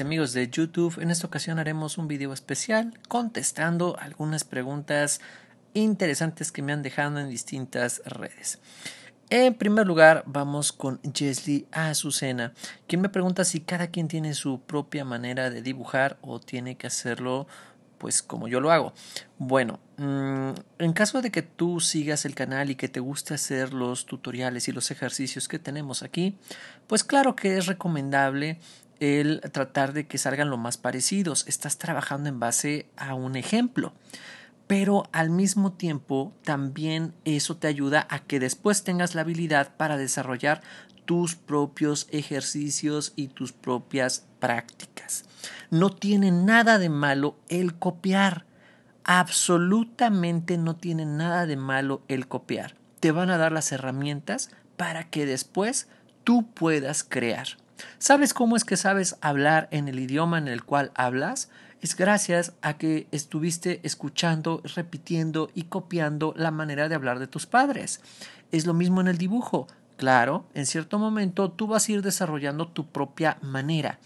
amigos de YouTube, en esta ocasión haremos un video especial contestando algunas preguntas interesantes que me han dejado en distintas redes. En primer lugar, vamos con Jesly Azucena, quien me pregunta si cada quien tiene su propia manera de dibujar o tiene que hacerlo pues como yo lo hago. Bueno, mm, en caso de que tú sigas el canal y que te guste hacer los tutoriales y los ejercicios que tenemos aquí, pues claro que es recomendable el tratar de que salgan lo más parecidos. Estás trabajando en base a un ejemplo. Pero al mismo tiempo también eso te ayuda a que después tengas la habilidad para desarrollar tus propios ejercicios y tus propias prácticas. No tiene nada de malo el copiar. Absolutamente no tiene nada de malo el copiar. Te van a dar las herramientas para que después tú puedas crear. ¿Sabes cómo es que sabes hablar en el idioma en el cual hablas? Es gracias a que estuviste escuchando, repitiendo y copiando la manera de hablar de tus padres. Es lo mismo en el dibujo. Claro, en cierto momento tú vas a ir desarrollando tu propia manera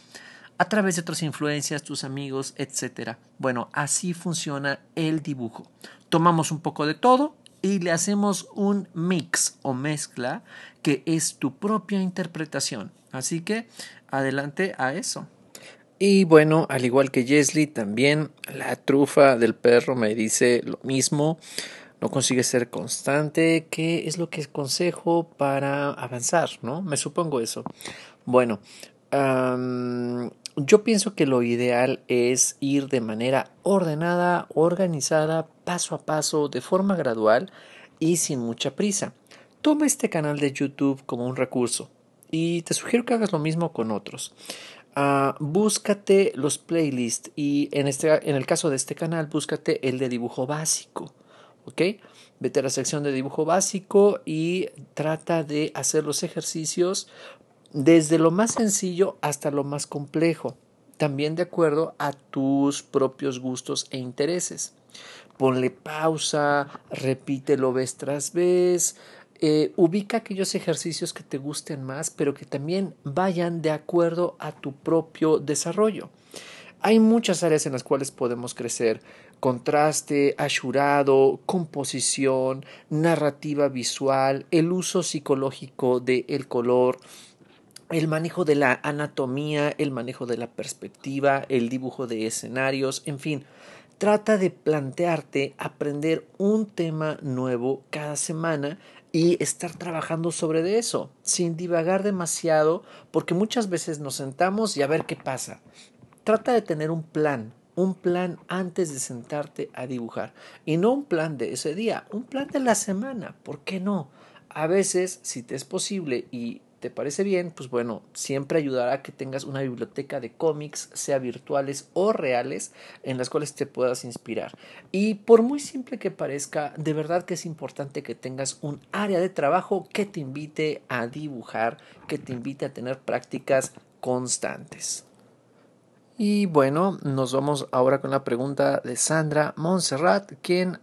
a través de otras influencias, tus amigos, etc. Bueno, así funciona el dibujo. Tomamos un poco de todo y le hacemos un mix o mezcla que es tu propia interpretación. Así que adelante a eso. Y bueno, al igual que Jesly, también la trufa del perro me dice lo mismo. No consigue ser constante, ¿Qué es lo que es consejo para avanzar, ¿no? Me supongo eso. Bueno, yo pienso que lo ideal es ir de manera ordenada, organizada, paso a paso, de forma gradual y sin mucha prisa. Toma este canal de YouTube como un recurso y te sugiero que hagas lo mismo con otros. Ah, búscate los playlists y en, este, en el caso de este canal, búscate el de dibujo básico. ¿Ok? Vete a la sección de dibujo básico y trata de hacer los ejercicios desde lo más sencillo hasta lo más complejo, también de acuerdo a tus propios gustos e intereses. Ponle pausa, repítelo vez tras vez, eh, ubica aquellos ejercicios que te gusten más, pero que también vayan de acuerdo a tu propio desarrollo. Hay muchas áreas en las cuales podemos crecer. Contraste, asurado, composición, narrativa visual, el uso psicológico del color, el manejo de la anatomía, el manejo de la perspectiva, el dibujo de escenarios, en fin. Trata de plantearte aprender un tema nuevo cada semana y estar trabajando sobre de eso, sin divagar demasiado, porque muchas veces nos sentamos y a ver qué pasa. Trata de tener un plan, un plan antes de sentarte a dibujar. Y no un plan de ese día, un plan de la semana, ¿por qué no? A veces, si te es posible y ¿Te parece bien? Pues bueno, siempre ayudará que tengas una biblioteca de cómics, sea virtuales o reales, en las cuales te puedas inspirar. Y por muy simple que parezca, de verdad que es importante que tengas un área de trabajo que te invite a dibujar, que te invite a tener prácticas constantes. Y bueno, nos vamos ahora con la pregunta de Sandra Montserrat, quien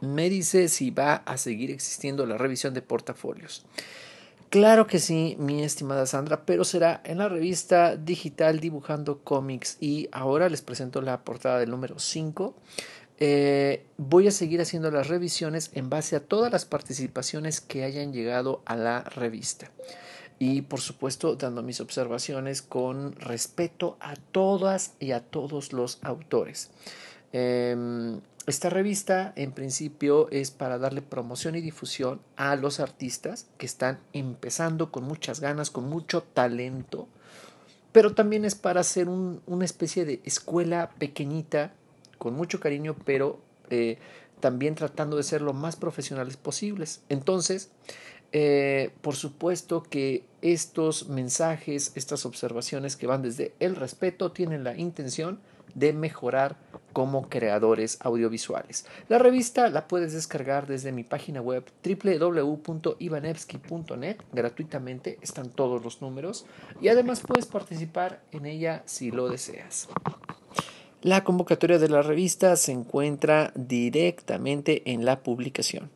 me dice si va a seguir existiendo la revisión de portafolios. Claro que sí, mi estimada Sandra, pero será en la revista digital Dibujando Cómics y ahora les presento la portada del número 5. Eh, voy a seguir haciendo las revisiones en base a todas las participaciones que hayan llegado a la revista. Y por supuesto dando mis observaciones con respeto a todas y a todos los autores. Em, esta revista en principio es para darle promoción y difusión a los artistas que están empezando con muchas ganas, con mucho talento, pero también es para hacer una especie de escuela pequeñita, con mucho cariño, pero eh, también tratando de ser lo más profesionales posibles. Entonces, eh, por supuesto que estos mensajes, estas observaciones que van desde el respeto, tienen la intención de mejorar como creadores audiovisuales. La revista la puedes descargar desde mi página web www.ivanevsky.net gratuitamente, están todos los números y además puedes participar en ella si lo deseas. La convocatoria de la revista se encuentra directamente en la publicación.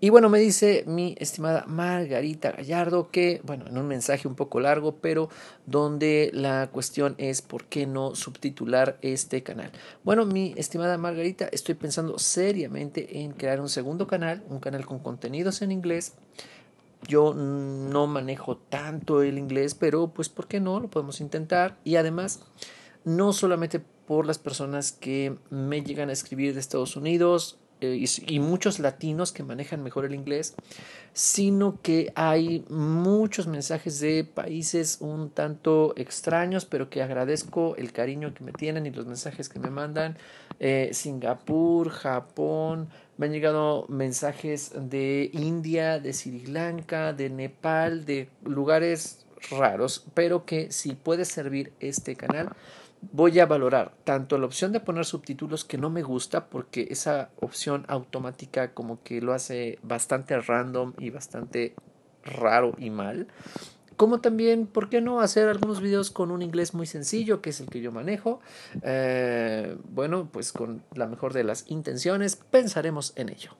Y bueno, me dice mi estimada Margarita Gallardo que, bueno, en un mensaje un poco largo, pero donde la cuestión es por qué no subtitular este canal. Bueno, mi estimada Margarita, estoy pensando seriamente en crear un segundo canal, un canal con contenidos en inglés. Yo no manejo tanto el inglés, pero pues, ¿por qué no? Lo podemos intentar. Y además, no solamente por las personas que me llegan a escribir de Estados Unidos, eh, y, muchos latinos que manejan mejor el inglés, sino que hay muchos mensajes de países un tanto extraños, pero que agradezco el cariño que me tienen y los mensajes que me mandan. Eh, Singapur, Japón, me han llegado mensajes de India, de Sri Lanka, de Nepal, de lugares raros, pero que si puede servir este canal, voy a valorar tanto la opción de poner subtítulos que no me gusta porque esa opción automática como que lo hace bastante random y bastante raro y mal. Como también, ¿por qué no hacer algunos videos con un inglés muy sencillo, que es el que yo manejo? Eh, bueno, pues con la mejor de las intenciones, pensaremos en ello.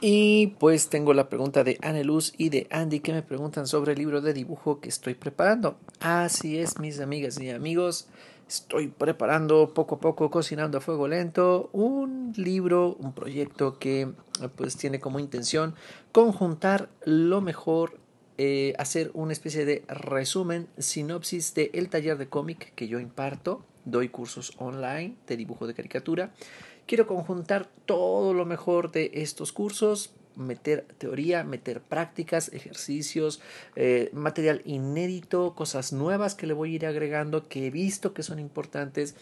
Y pues tengo la pregunta de Aneluz y de Andy que me preguntan sobre el libro de dibujo que estoy preparando. Así es, mis amigas y amigos. Estoy preparando poco a poco, cocinando a fuego lento, un libro, un proyecto que pues tiene como intención conjuntar lo mejor, eh, hacer una especie de resumen, sinopsis del el taller de cómic que yo imparto. Doy cursos online de dibujo de caricatura. Quiero conjuntar todo lo mejor de estos cursos meter teoría, meter prácticas, ejercicios, eh, material inédito, cosas nuevas que le voy a ir agregando, que he visto que son importantes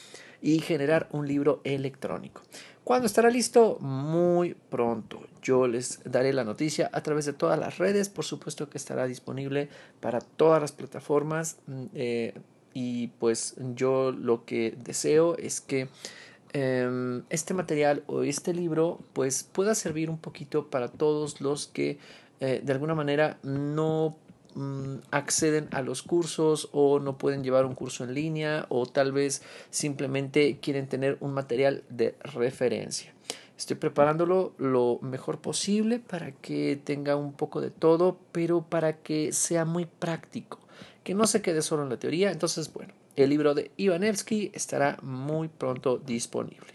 y generar un libro electrónico. ¿Cuándo estará listo? Muy pronto. Yo les daré la noticia a través de todas las redes. Por supuesto que estará disponible para todas las plataformas. Mm, eh, y pues yo lo que deseo es que Em, este material o este libro pues pueda servir un poquito para todos los que eh, de alguna manera no mm, acceden a los cursos o no pueden llevar un curso en línea o tal vez simplemente quieren tener un material de referencia. Estoy preparándolo lo mejor posible para que tenga un poco de todo, pero para que sea muy práctico, que no se quede solo en la teoría. Entonces, bueno, el libro de Ivanevsky estará muy pronto disponible.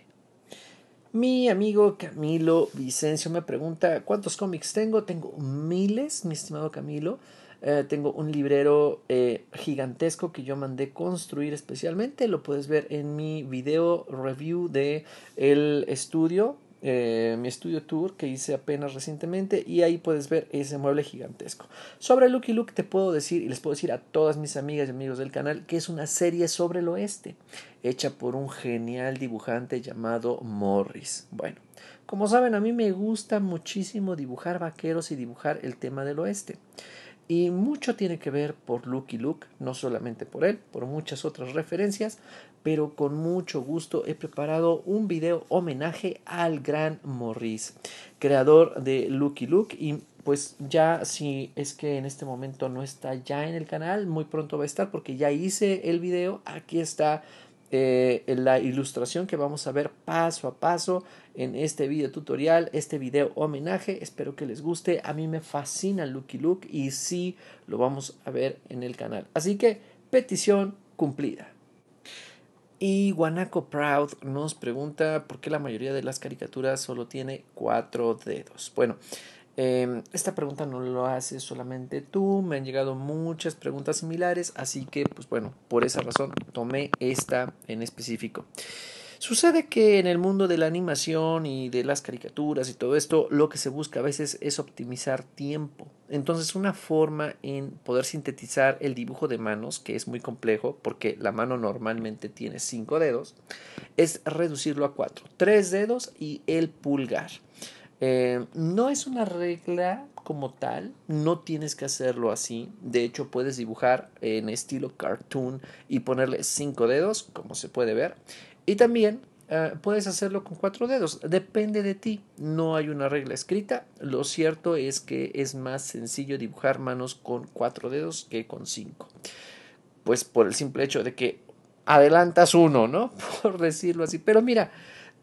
Mi amigo Camilo Vicencio me pregunta cuántos cómics tengo. Tengo miles, mi estimado Camilo. Eh, tengo un librero eh, gigantesco que yo mandé construir especialmente. Lo puedes ver en mi video review de el estudio eh, mi estudio tour que hice apenas recientemente y ahí puedes ver ese mueble gigantesco. Sobre Lucky Luke te puedo decir y les puedo decir a todas mis amigas y amigos del canal que es una serie sobre el oeste, hecha por un genial dibujante llamado Morris. Bueno, como saben a mí me gusta muchísimo dibujar vaqueros y dibujar el tema del oeste. Y mucho tiene que ver por Lucky Luke, no solamente por él, por muchas otras referencias, pero con mucho gusto he preparado un video homenaje al gran Morris, creador de Lucky Luke y pues ya si es que en este momento no está ya en el canal, muy pronto va a estar porque ya hice el video, aquí está eh, la ilustración que vamos a ver paso a paso en este video tutorial, este video homenaje. Espero que les guste. A mí me fascina Lucky look y sí lo vamos a ver en el canal. Así que petición cumplida. Y Guanaco Proud nos pregunta por qué la mayoría de las caricaturas solo tiene cuatro dedos. Bueno, Em, esta pregunta no lo haces solamente tú, me han llegado muchas preguntas similares, así que pues bueno, por esa razón tomé esta en específico. Sucede que en el mundo de la animación y de las caricaturas y todo esto, lo que se busca a veces es optimizar tiempo. Entonces, una forma en poder sintetizar el dibujo de manos, que es muy complejo porque la mano normalmente tiene cinco dedos, es reducirlo a cuatro, tres dedos y el pulgar. Eh, no es una regla como tal, no tienes que hacerlo así. De hecho, puedes dibujar en estilo cartoon y ponerle cinco dedos, como se puede ver. Y también eh, puedes hacerlo con cuatro dedos, depende de ti, no hay una regla escrita, lo cierto es que es más sencillo dibujar manos con cuatro dedos que con cinco, pues por el simple hecho de que adelantas uno, ¿no? Por decirlo así, pero mira,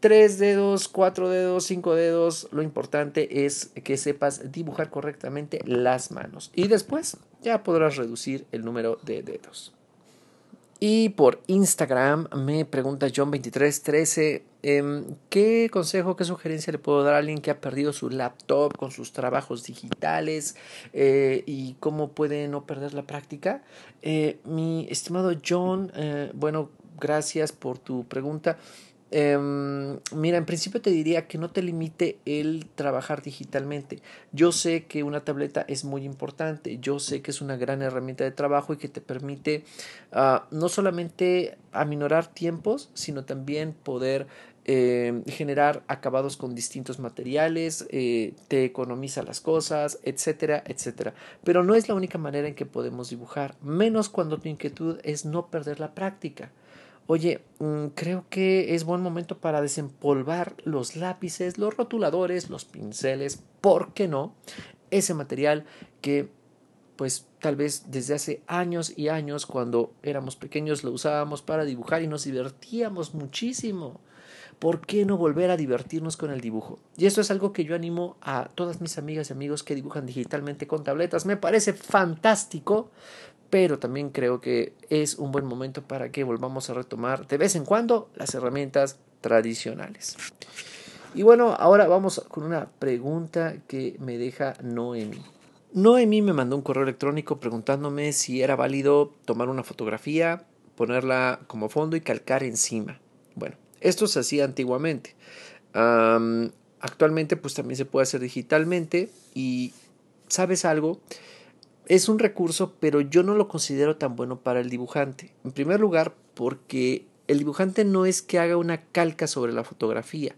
tres dedos, cuatro dedos, cinco dedos. Lo importante es que sepas dibujar correctamente las manos. Y después ya podrás reducir el número de dedos. Y por Instagram me pregunta John2313, em, ¿qué consejo, qué sugerencia le puedo dar a alguien que ha perdido su laptop con sus trabajos digitales eh, y cómo puede no perder la práctica? Eh, mi estimado John, eh, bueno, gracias por tu pregunta. Em, mira, en principio te diría que no te limite el trabajar digitalmente. Yo sé que una tableta es muy importante, yo sé que es una gran herramienta de trabajo y que te permite ah, no solamente aminorar tiempos, sino también poder eh, generar acabados con distintos materiales, eh, te economiza las cosas, etcétera, etcétera. Pero no es la única manera en que podemos dibujar, menos cuando tu inquietud es no perder la práctica. Oye, mm, creo que es buen momento para desempolvar los lápices, los rotuladores, los pinceles, ¿por qué no? Ese material que pues tal vez desde hace años y años cuando éramos pequeños lo usábamos para dibujar y nos divertíamos muchísimo. ¿Por qué no volver a divertirnos con el dibujo? Y esto es algo que yo animo a todas mis amigas y amigos que dibujan digitalmente con tabletas. Me parece fantástico pero también creo que es un buen momento para que volvamos a retomar de vez en cuando las herramientas tradicionales. Y bueno, ahora vamos con una pregunta que me deja Noemi. Noemi me mandó un correo electrónico preguntándome si era válido tomar una fotografía, ponerla como fondo y calcar encima. Bueno, esto se hacía antiguamente. actualmente pues también se puede hacer digitalmente y ¿sabes algo? es un recurso, pero yo no lo considero tan bueno para el dibujante. En primer lugar, porque el dibujante no es que haga una calca sobre la fotografía.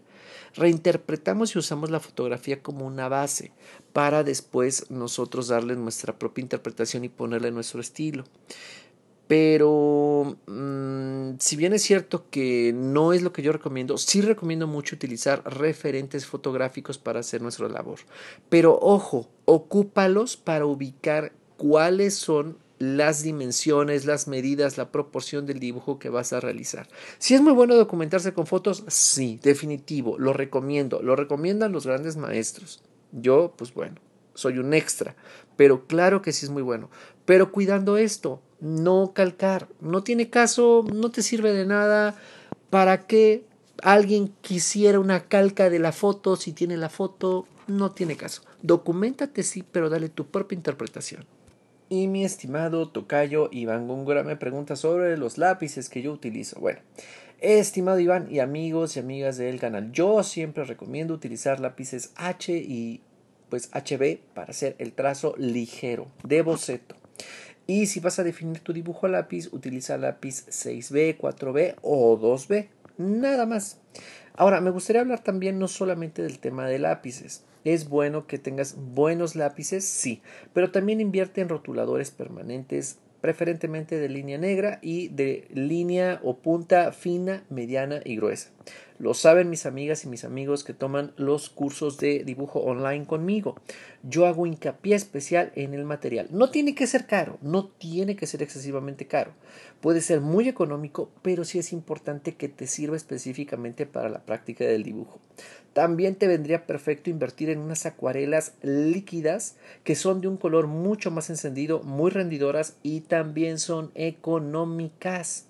Reinterpretamos y usamos la fotografía como una base para después nosotros darle nuestra propia interpretación y ponerle nuestro estilo. Pero mm, si bien es cierto que no es lo que yo recomiendo, sí recomiendo mucho utilizar referentes fotográficos para hacer nuestra labor. Pero ojo, ocúpalos para ubicar cuáles son las dimensiones, las medidas, la proporción del dibujo que vas a realizar. Si es muy bueno documentarse con fotos, sí, definitivo, lo recomiendo, lo recomiendan los grandes maestros. Yo, pues bueno, soy un extra, pero claro que sí es muy bueno. Pero cuidando esto, no calcar. No tiene caso, no te sirve de nada. ¿Para qué alguien quisiera una calca de la foto si tiene la foto? No tiene caso. Documentate sí, pero dale tu propia interpretación. Y mi estimado tocayo Iván Góngora me pregunta sobre los lápices que yo utilizo. Bueno, estimado Iván y amigos y amigas del canal, yo siempre recomiendo utilizar lápices H y pues HB para hacer el trazo ligero de boceto. Y si vas a definir tu dibujo a lápiz, utiliza lápiz 6B, 4B o 2B, nada más. Ahora, me gustaría hablar también no solamente del tema de lápices. Es bueno que tengas buenos lápices, sí, pero también invierte en rotuladores permanentes, preferentemente de línea negra y de línea o punta fina, mediana y gruesa. Lo saben mis amigas y mis amigos que toman los cursos de dibujo online conmigo. Yo hago hincapié especial en el material. No tiene que ser caro, no tiene que ser excesivamente caro. Puede ser muy económico, pero sí es importante que te sirva específicamente para la práctica del dibujo. También te vendría perfecto invertir en unas acuarelas líquidas que son de un color mucho más encendido, muy rendidoras y también son económicas.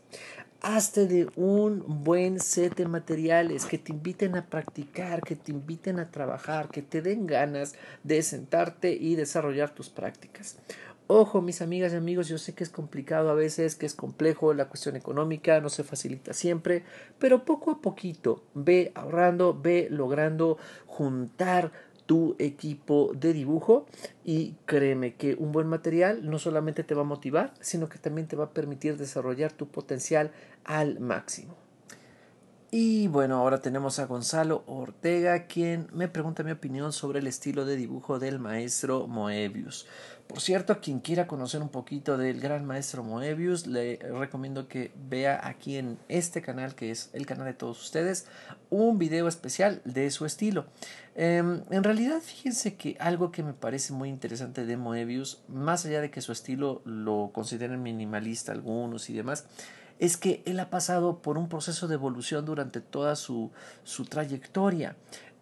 Hazte de un buen set de materiales que te inviten a practicar, que te inviten a trabajar, que te den ganas de sentarte y desarrollar tus prácticas. Ojo, mis amigas y amigos, yo sé que es complicado a veces, que es complejo la cuestión económica, no se facilita siempre, pero poco a poquito ve ahorrando, ve logrando juntar tu equipo de dibujo y créeme que un buen material no solamente te va a motivar, sino que también te va a permitir desarrollar tu potencial al máximo. Y bueno, ahora tenemos a Gonzalo Ortega, quien me pregunta mi opinión sobre el estilo de dibujo del maestro Moebius. Por cierto, quien quiera conocer un poquito del gran maestro Moebius, le recomiendo que vea aquí en este canal, que es el canal de todos ustedes, un video especial de su estilo. Em, en realidad, fíjense que algo que me parece muy interesante de Moebius, más allá de que su estilo lo consideren minimalista algunos y demás, es que él ha pasado por un proceso de evolución durante toda su, su trayectoria.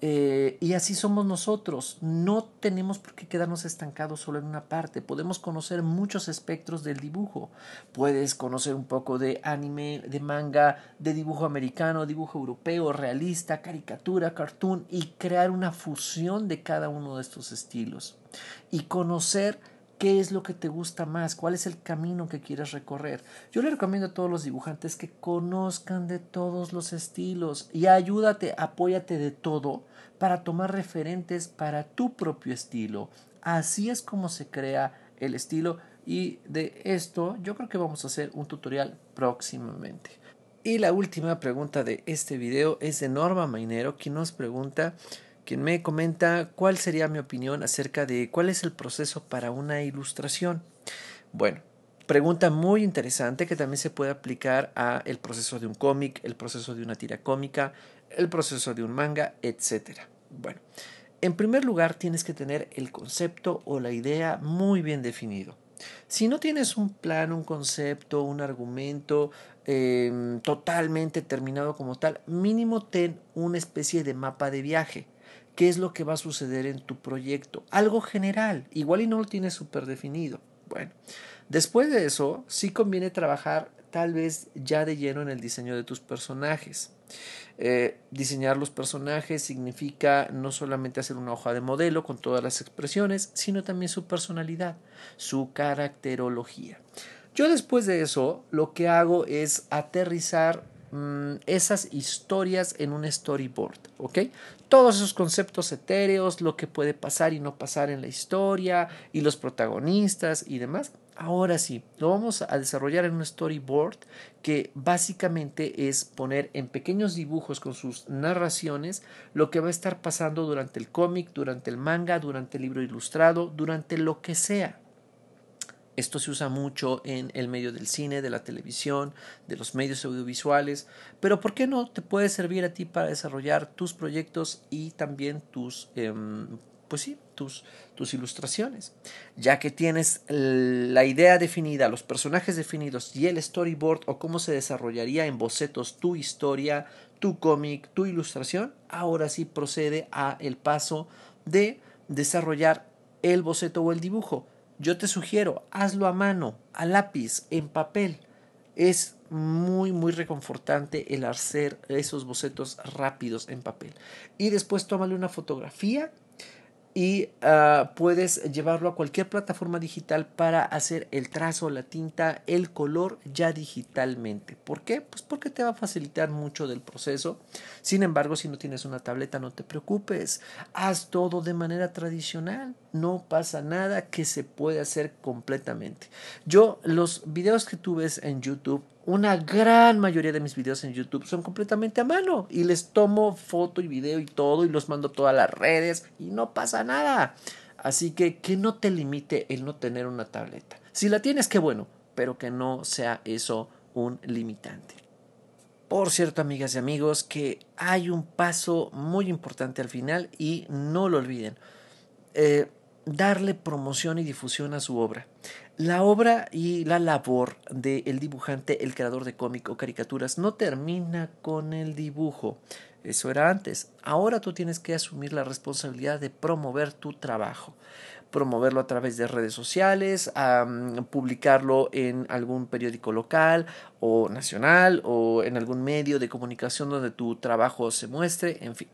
Eh, y así somos nosotros. No tenemos por qué quedarnos estancados solo en una parte. Podemos conocer muchos espectros del dibujo. Puedes conocer un poco de anime, de manga, de dibujo americano, dibujo europeo, realista, caricatura, cartoon y crear una fusión de cada uno de estos estilos. Y conocer ¿Qué es lo que te gusta más? ¿Cuál es el camino que quieres recorrer? Yo le recomiendo a todos los dibujantes que conozcan de todos los estilos y ayúdate, apóyate de todo para tomar referentes para tu propio estilo. Así es como se crea el estilo y de esto yo creo que vamos a hacer un tutorial próximamente. Y la última pregunta de este video es de Norma Mainero, quien nos pregunta quien me comenta cuál sería mi opinión acerca de cuál es el proceso para una ilustración. Bueno, pregunta muy interesante que también se puede aplicar a el proceso de un cómic, el proceso de una tira cómica, el proceso de un manga, etc. Bueno, en primer lugar tienes que tener el concepto o la idea muy bien definido. Si no tienes un plan, un concepto, un argumento em, totalmente terminado como tal, mínimo ten una especie de mapa de viaje qué es lo que va a suceder en tu proyecto. Algo general, igual y no lo tienes súper definido. Bueno, después de eso, sí conviene trabajar tal vez ya de lleno en el diseño de tus personajes. Eh, diseñar los personajes significa no solamente hacer una hoja de modelo con todas las expresiones, sino también su personalidad, su caracterología. Yo después de eso lo que hago es aterrizar Mm, esas historias en un storyboard, ¿ok? Todos esos conceptos etéreos, lo que puede pasar y no pasar en la historia, y los protagonistas y demás. Ahora sí, lo vamos a desarrollar en un storyboard que básicamente es poner en pequeños dibujos con sus narraciones lo que va a estar pasando durante el cómic, durante el manga, durante el libro ilustrado, durante lo que sea, esto se usa mucho en el medio del cine, de la televisión, de los medios audiovisuales, pero ¿por qué no te puede servir a ti para desarrollar tus proyectos y también tus, em, pues sí, tus, tus ilustraciones? Ya que tienes la idea definida, los personajes definidos y el storyboard o cómo se desarrollaría en bocetos tu historia, tu cómic, tu ilustración, ahora sí procede a el paso de desarrollar el boceto o el dibujo yo te sugiero, hazlo a mano, a lápiz, en papel. Es muy, muy reconfortante el hacer esos bocetos rápidos en papel. Y después tómale una fotografía y ah, puedes llevarlo a cualquier plataforma digital para hacer el trazo, la tinta, el color ya digitalmente. ¿Por qué? Pues porque te va a facilitar mucho del proceso. Sin embargo, si no tienes una tableta, no te preocupes. Haz todo de manera tradicional. No pasa nada que se puede hacer completamente. Yo los videos que tú ves en YouTube una gran mayoría de mis videos en YouTube son completamente a mano y les tomo foto y video y todo y los mando a todas las redes y no pasa nada. Así que que no te limite el no tener una tableta. Si la tienes, qué bueno, pero que no sea eso un limitante. Por cierto, amigas y amigos, que hay un paso muy importante al final y no lo olviden. Eh, darle promoción y difusión a su obra. La obra y la labor del dibujante, el creador de cómic o caricaturas, no termina con el dibujo. Eso era antes. Ahora tú tienes que asumir la responsabilidad de promover tu trabajo. Promoverlo a través de redes sociales, publicarlo en algún periódico local o nacional o en algún medio de comunicación donde tu trabajo se muestre, en fin.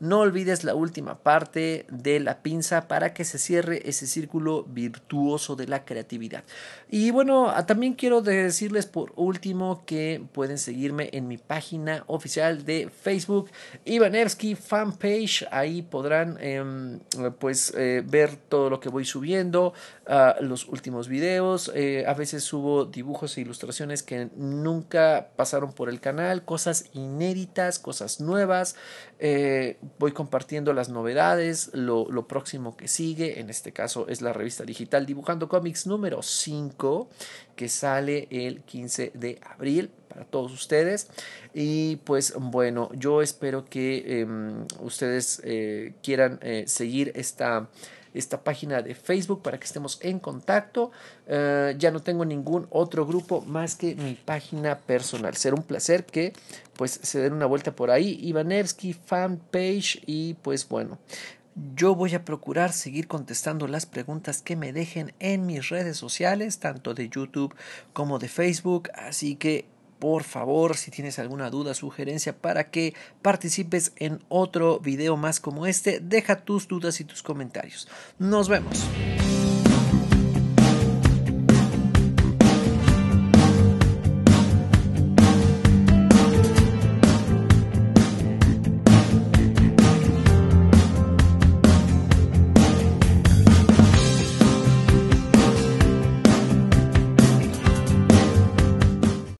No olvides la última parte de la pinza para que se cierre ese círculo virtuoso de la creatividad. Y bueno, ah, también quiero decirles por último que pueden seguirme en mi página oficial de Facebook, Ivanevsky Fanpage. Ahí podrán em, pues eh, ver todo lo que voy subiendo, ah, los últimos videos. Eh, a veces subo dibujos e ilustraciones que nunca pasaron por el canal, cosas inéditas, cosas nuevas eh, voy compartiendo las novedades, lo, próximo que sigue, en este caso es la revista digital Dibujando Cómics número 5, que sale el 15 de abril para todos ustedes. Y pues bueno, yo espero que em, ustedes eh, quieran eh, seguir esta esta página de Facebook para que estemos en contacto. Eh, ya no tengo ningún otro grupo más que mi página personal. Será un placer que pues se den una vuelta por ahí. fan fanpage y pues bueno. Yo voy a procurar seguir contestando las preguntas que me dejen en mis redes sociales, tanto de YouTube como de Facebook, así que por favor, si tienes alguna duda, sugerencia para que participes en otro video más como este, deja tus dudas y tus comentarios. Nos vemos.